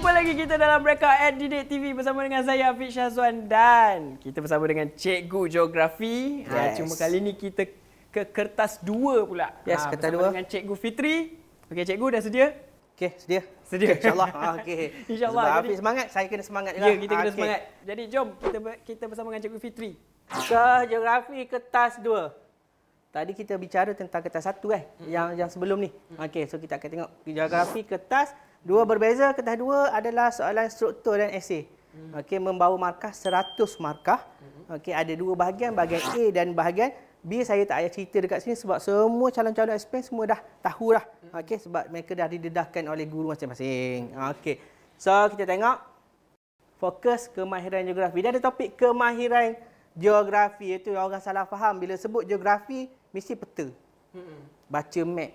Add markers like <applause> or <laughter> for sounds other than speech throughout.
Jumpa lagi kita dalam Breakout at Didik TV bersama dengan saya Afiq Syazwan dan kita bersama dengan Cikgu Geografi. Ah, yes. Ha, cuma kali ini kita ke kertas dua pula. Yes, ha, kertas dua. Dengan Cikgu Fitri. Okey, Cikgu dah sedia? Okey, sedia. Sedia. Okay, InsyaAllah. <laughs> Ah, okey. InsyaAllah. Sebab Afiq semangat, saya kena semangat juga. Ya, lah. kita kena okay. semangat. Jadi, jom kita, kita bersama dengan Cikgu Fitri. Ke Geografi kertas dua. Tadi kita bicara tentang kertas satu kan? Eh? hmm Yang yang sebelum ni. Okey, so kita akan tengok Geografi kertas Dua berbeza, kertas dua adalah soalan struktur dan esei. Hmm. Okey, membawa markah 100 markah. Hmm. Okey, ada dua bahagian, bahagian A dan bahagian B. Saya tak payah cerita dekat sini sebab semua calon-calon SPM semua dah tahu dah. Hmm. Okey, sebab mereka dah didedahkan oleh guru masing-masing. Okey. So, kita tengok fokus kemahiran geografi. Dan ada topik kemahiran geografi itu yang orang salah faham bila sebut geografi mesti peta. Hmm. Baca map.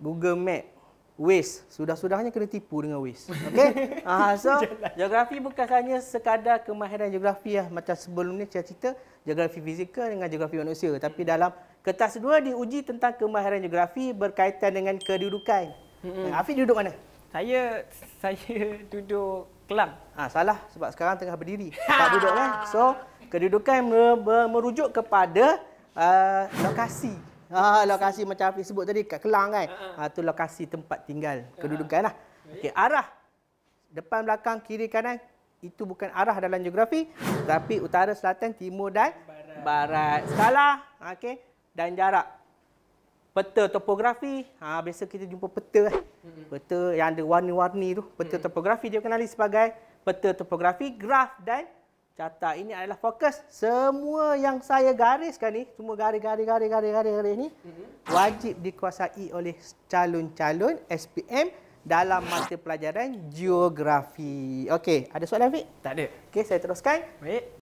Google map waste. Sudah-sudahnya kena tipu dengan waste. okay? uh, <laughs> ah, so geografi bukan hanya sekadar kemahiran geografi lah. macam sebelum ni saya cerita geografi fizikal dengan geografi manusia tapi hmm. dalam kertas dua diuji tentang kemahiran geografi berkaitan dengan kedudukan. Hmm. Ah, Afi duduk mana? Saya saya duduk Kelang. Ah ha, salah sebab sekarang tengah berdiri. <laughs> Tak duduk kan? So kedudukan merujuk kepada uh, lokasi. Ah, lokasi macam Hafiz sebut tadi kat Kelang kan. uh tu lokasi tempat tinggal, kedudukan lah. Okey, arah. Depan, belakang, kiri, kanan. Itu bukan arah dalam geografi. Tapi utara, selatan, timur dan barat. barat. Skala. Okey. Dan jarak. Peta topografi. Ha, biasa kita jumpa peta. Kan? Hmm. Peta yang ada warna-warni tu. Peta hmm. topografi dia kenali sebagai peta topografi, graf dan Carta ini adalah fokus semua yang saya gariskan ni, semua garis-garis-garis-garis-garis ni mhm. wajib dikuasai oleh calon-calon SPM dalam mata pelajaran geografi. Okey, ada soalan Fik? Tak ada. Okey, saya teruskan. Baik.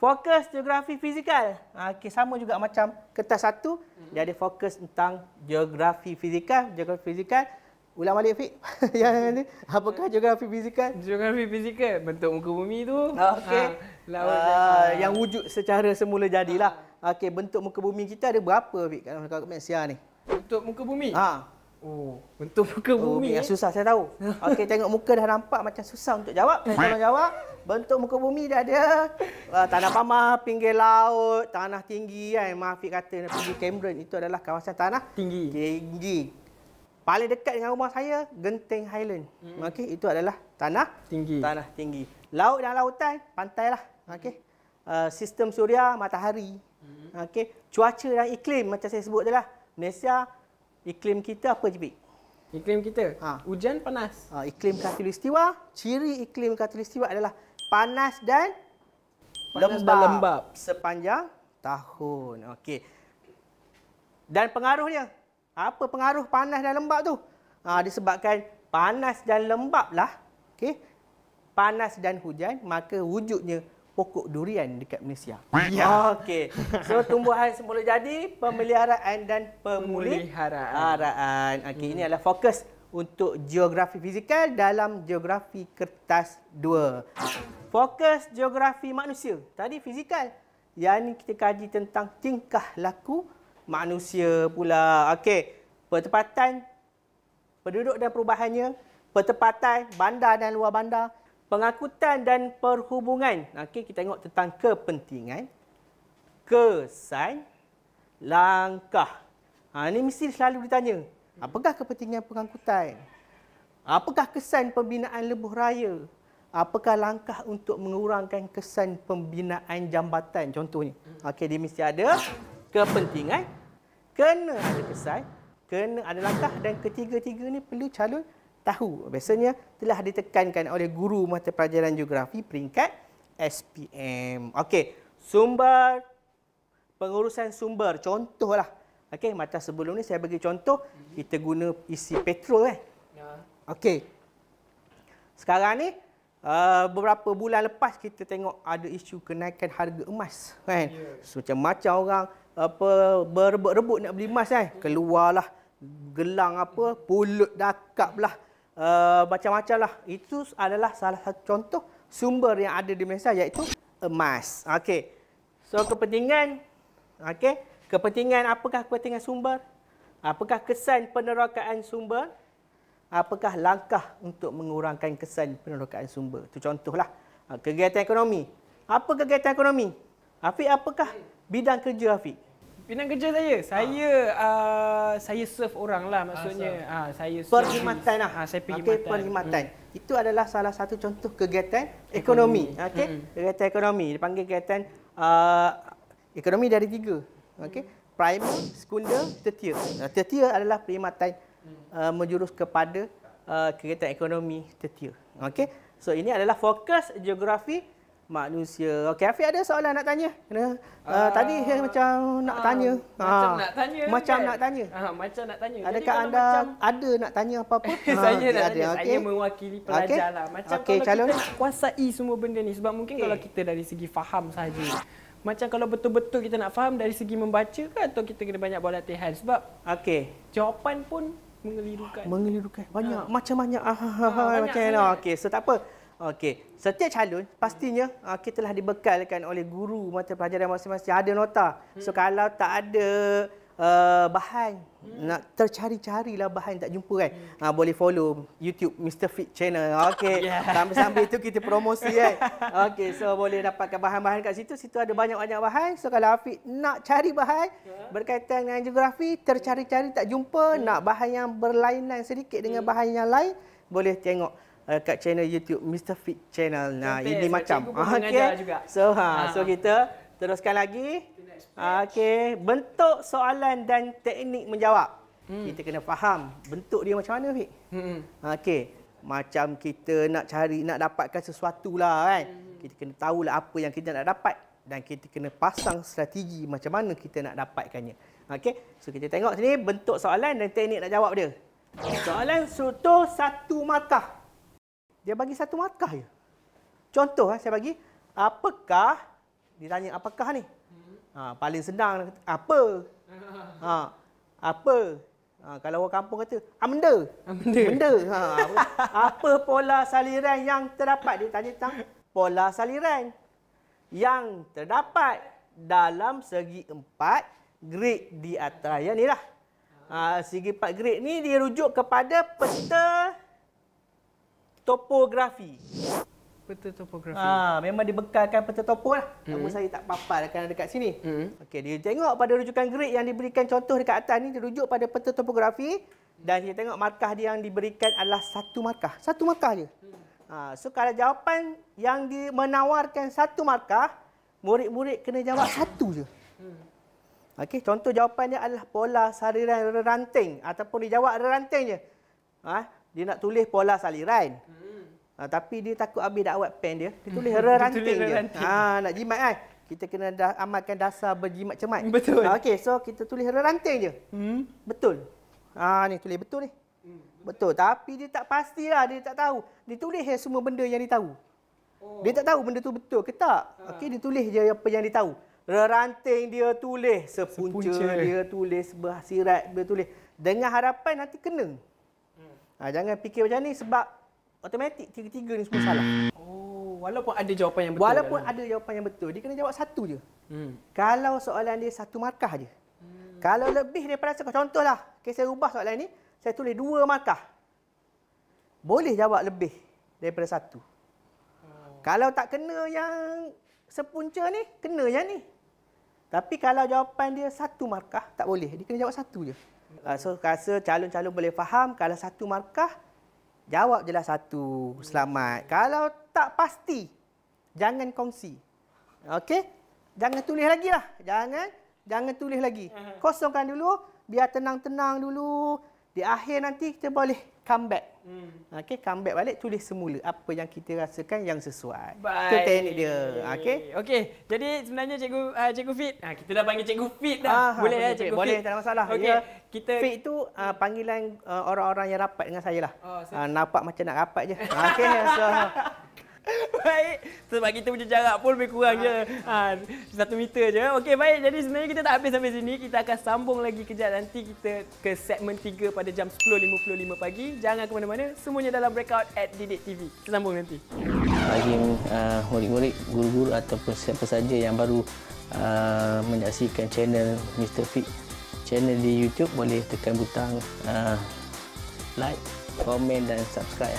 Fokus geografi fizikal. Ha, okey, sama juga macam kertas satu. Mhm. Dia ada fokus tentang geografi fizikal. Geografi fizikal. Ulang balik Fik. <laughs> Yang ni apakah geografi fizikal? Geografi fizikal bentuk muka bumi tu. Okey. Ha, laut uh, yang wujud secara semula jadilah. Ha. Okey, bentuk muka bumi kita ada berapa Fik kalau kat Malaysia ni? Bentuk muka bumi? Ha. Oh, bentuk muka oh, bumi. Yang eh? susah saya tahu. <laughs> Okey, tengok muka dah nampak macam susah untuk jawab. Tolong eh. jawab. Bentuk muka bumi dah ada uh, tanah pamah, pinggir laut, tanah tinggi kan. Maaf kata nak pergi Cameron itu adalah kawasan tanah tinggi. Tinggi paling dekat dengan rumah saya Genting Highland. Hmm. Okey, itu adalah tanah tinggi. Tanah tinggi. Laut dan lautan, pantailah. Okey. Uh, sistem suria, matahari. Hmm. Okey, cuaca dan iklim macam saya sebut adalah Malaysia iklim kita apa je, Bik? Iklim kita? Ha. Hujan panas. Ha, iklim katulistiwa ciri iklim katulistiwa adalah panas dan lembab, lembab. sepanjang tahun. Okay, Dan pengaruhnya apa pengaruh panas dan lembap tu? Ha, disebabkan panas dan lembap lah. Okay. Panas dan hujan, maka wujudnya pokok durian dekat Malaysia. Ya. Okey. So, tumbuhan semula jadi, pemeliharaan dan pemuliharaan. Okey, ini adalah fokus untuk geografi fizikal dalam geografi kertas 2. Fokus geografi manusia. Tadi fizikal. Yang ini kita kaji tentang tingkah laku manusia pula. Okey, pertempatan penduduk dan perubahannya, pertempatan bandar dan luar bandar, pengangkutan dan perhubungan. Okey, kita tengok tentang kepentingan, kesan, langkah. Ha, ini mesti selalu ditanya, apakah kepentingan pengangkutan? Apakah kesan pembinaan lebuh raya? Apakah langkah untuk mengurangkan kesan pembinaan jambatan contohnya? Okey, dia mesti ada kepentingan kena ada kesan, kena ada langkah dan ketiga-tiga ni perlu calon tahu. Biasanya telah ditekankan oleh guru mata pelajaran geografi peringkat SPM. Okey, sumber pengurusan sumber contohlah. Okey, macam sebelum ni saya bagi contoh kita guna isi petrol eh. Ya. Okey. Sekarang ni Uh, beberapa bulan lepas kita tengok ada isu kenaikan harga emas kan yeah. so, macam macam orang apa berebut-rebut nak beli emas kan. Keluarlah gelang apa, pulut dakap lah. Uh, macam-macam lah. Itu adalah salah satu contoh sumber yang ada di Malaysia iaitu emas. Okey. So kepentingan okey, kepentingan apakah kepentingan sumber? Apakah kesan penerokaan sumber? Apakah langkah untuk mengurangkan kesan penerokaan sumber? Itu contohlah eh, kegiatan ekonomi. Apa kegiatan ekonomi? Afiq, apakah bidang kerja Afiq? Pinang kerja saya. Saya ha. uh, saya serve orang lah ah, maksudnya. Ha, saya serve. Perkhidmatan lah. Ha, saya perkhidmatan. Okay, perkhidmatan. Hmm. Itu adalah salah satu contoh kegiatan ekonomi. ekonomi. Okay? Hmm. Kegiatan ekonomi. Dia panggil kegiatan uh, ekonomi dari tiga. Okay? primer, sekunder, tertier. Nah, tertier adalah perkhidmatan uh, menjurus kepada uh, kegiatan ekonomi tertier. Okay? So ini adalah fokus geografi manusia. Okey, Afiq ada soalan nak tanya? Kena uh, uh, tadi uh, macam nak uh, tanya. Macam ha. nak tanya. Macam kan? nak tanya. Uh, macam nak tanya. Adakah Jadi anda macam ada nak tanya apa-apa? ha, <laughs> saya nak ada. tanya. Okay. mewakili pelajar okay. lah. Macam okay, kalau kita kita kuasai semua benda ni sebab mungkin okay. kalau kita dari segi faham saja. Macam kalau betul-betul kita nak faham dari segi membaca ke atau kita kena banyak buat latihan sebab okay. Jawapan pun mengelirukan. Mengelirukan. Banyak macam banyak. Ha, ha, ha, banyak. Okey, so tak apa. Okey, setiap calon pastinya uh, kita telah dibekalkan oleh guru mata pelajaran masing-masing ada nota. So hmm. kalau tak ada uh, bahan hmm. nak tercari-carilah bahan tak jumpa kan. Hmm. Uh, boleh follow YouTube Mr Fit Channel. Okey. <laughs> Yeah. Sambil-sambil itu kita promosi kan. <laughs> Okey, so boleh dapatkan bahan-bahan kat situ. Situ ada banyak-banyak bahan. So kalau Afiq nak cari bahan berkaitan dengan geografi tercari-cari tak jumpa, hmm. nak bahan yang berlainan sedikit dengan hmm. bahan yang lain, boleh tengok uh, kat channel YouTube Mr Fit Channel. Nah, Sampai ini macam. okay. So ha, ha, so kita teruskan lagi. Okey, bentuk soalan dan teknik menjawab. Hmm. Kita kena faham bentuk dia macam mana, Fit. Hmm. Okey. Macam kita nak cari nak dapatkan sesuatu lah kan. Hmm. Kita kena tahu lah apa yang kita nak dapat dan kita kena pasang strategi macam mana kita nak dapatkannya. Okey. So kita tengok sini bentuk soalan dan teknik nak jawab dia. Soalan sutuh satu markah dia bagi satu markah je. Contoh eh, saya bagi, apakah dia tanya apakah ni? Ha, paling senang apa? Ha, apa? Ha, kalau orang kampung kata, amenda. Ah, amenda. Ah, benda. Ha, apa, apa pola saliran yang terdapat? Dia tanya tentang pola saliran yang terdapat dalam segi empat grid di atas. Yang ni lah. Ha, segi empat grid ni dirujuk kepada peta topografi. Peta topografi. Ah, ha, memang dibekalkan peta topo lah. Hmm. Namun saya tak papal akan ada dekat sini. Hmm. Okey, dia tengok pada rujukan grid yang diberikan contoh dekat atas ni dirujuk pada peta topografi dan dia tengok markah dia yang diberikan adalah satu markah. Satu markah je. Ha, so kalau jawapan yang menawarkan satu markah, murid-murid kena jawab satu je. Hmm. Okey, contoh jawapan dia adalah pola sariran ranting ataupun dijawab ranting je. Ha? Dia nak tulis pola saliran. Hmm. Ha, tapi dia takut habis dah awak pen dia. Dia tulis <laughs> re ranting dia. Ranting. Ha, nak jimat kan? Kita kena dah amalkan dasar berjimat cermat. Betul. Ha, Okey, so kita tulis re ranting je. Hmm. Betul. Ha, ni tulis betul ni. Hmm. Betul. Tapi dia tak pasti lah, Dia tak tahu. Dia tulis ya semua benda yang dia tahu. Oh. Dia tak tahu benda tu betul ke tak. Ha. Okey, dia tulis je apa yang dia tahu. Reranting dia tulis. Sepunca, Sepunca. dia tulis. Bersirat dia tulis. Dengan harapan nanti kena. Ha, jangan fikir macam ni sebab automatik tiga-tiga ni semua salah. Oh, walaupun ada jawapan yang betul. Walaupun dalam. ada jawapan yang betul, dia kena jawab satu je. Hmm. Kalau soalan dia satu markah je. Hmm. Kalau lebih daripada satu, contohlah, okay, saya ubah soalan ni, saya tulis dua markah. Boleh jawab lebih daripada satu. Oh. Kalau tak kena yang sepunca ni, kena yang ni. Tapi kalau jawapan dia satu markah, tak boleh. Dia kena jawab satu je. Ah, so rasa calon-calon boleh faham kalau satu markah jawab jelah satu selamat. Kalau tak pasti jangan kongsi. Okey? Jangan tulis lagi lah. Jangan jangan tulis lagi. Eh. Kosongkan dulu, biar tenang-tenang dulu. Di akhir nanti kita boleh come back. Hmm. Okay, come back balik tulis semula apa yang kita rasakan yang sesuai. Itu teknik dia. Okay. Okay. Jadi sebenarnya cikgu uh, cikgu fit. Ah, kita dah panggil cikgu fit dah. Ah, boleh ya cikgu boleh, fit. Boleh, tak ada masalah. Okay. Ya, kita fit tu uh, panggilan uh, orang-orang yang rapat dengan saya lah. Oh, uh, nampak macam nak rapat je. okay. So, <laughs> baik. Sebab kita punya jarak pun lebih kurang je. Ha, satu meter je. Okey, baik. Jadi sebenarnya kita tak habis sampai sini. Kita akan sambung lagi kejap nanti kita ke segmen 3 pada jam 10.55 pagi. Jangan ke mana-mana. Semuanya dalam breakout at Didik TV. Kita sambung nanti. Bagi uh, ah, murid-murid, guru-guru ataupun siapa saja yang baru uh, menyaksikan channel Mr. Fit channel di YouTube boleh tekan butang uh, like, komen dan subscribe.